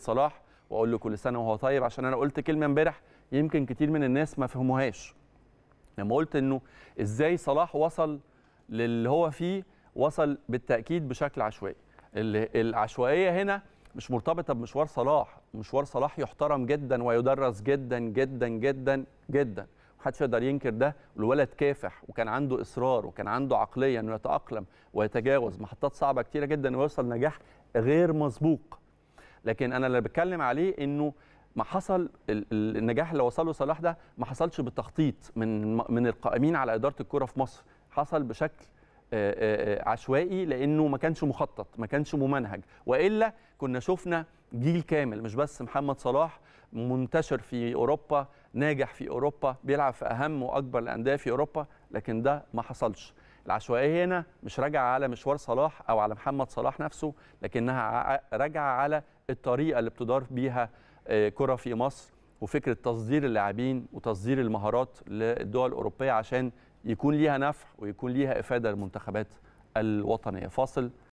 صلاح واقول له كل سنه وهو طيب عشان انا قلت كلمه امبارح يمكن كتير من الناس ما فهموهاش لما قلت انه ازاي صلاح وصل للي هو فيه وصل بالتاكيد بشكل عشوائي العشوائيه هنا مش مرتبطه بمشوار صلاح مشوار صلاح يحترم جدا ويدرس جدا جدا جدا جدا محدش يقدر ينكر ده الولد كافح وكان عنده اصرار وكان عنده عقليه انه يتاقلم ويتجاوز محطات صعبه كتيره جدا ويوصل نجاح غير مسبوق لكن انا اللي بتكلم عليه انه ما حصل النجاح اللي وصله صلاح ده ما حصلش بالتخطيط من من القائمين على اداره الكره في مصر حصل بشكل آه، آه، آه، عشوائي لانه ما كانش مخطط ما كانش ممنهج والا كنا شفنا جيل كامل مش بس محمد صلاح منتشر في اوروبا ناجح في اوروبا بيلعب في اهم واكبر الانديه في اوروبا لكن ده ما حصلش العشوائيه هنا مش راجعه على مشوار صلاح او على محمد صلاح نفسه لكنها راجعه على الطريقه اللي بتدار بيها آه، كره في مصر وفكره تصدير اللاعبين وتصدير المهارات للدول الاوروبيه عشان يكون ليها نفع ويكون ليها افاده للمنتخبات الوطنيه فاصل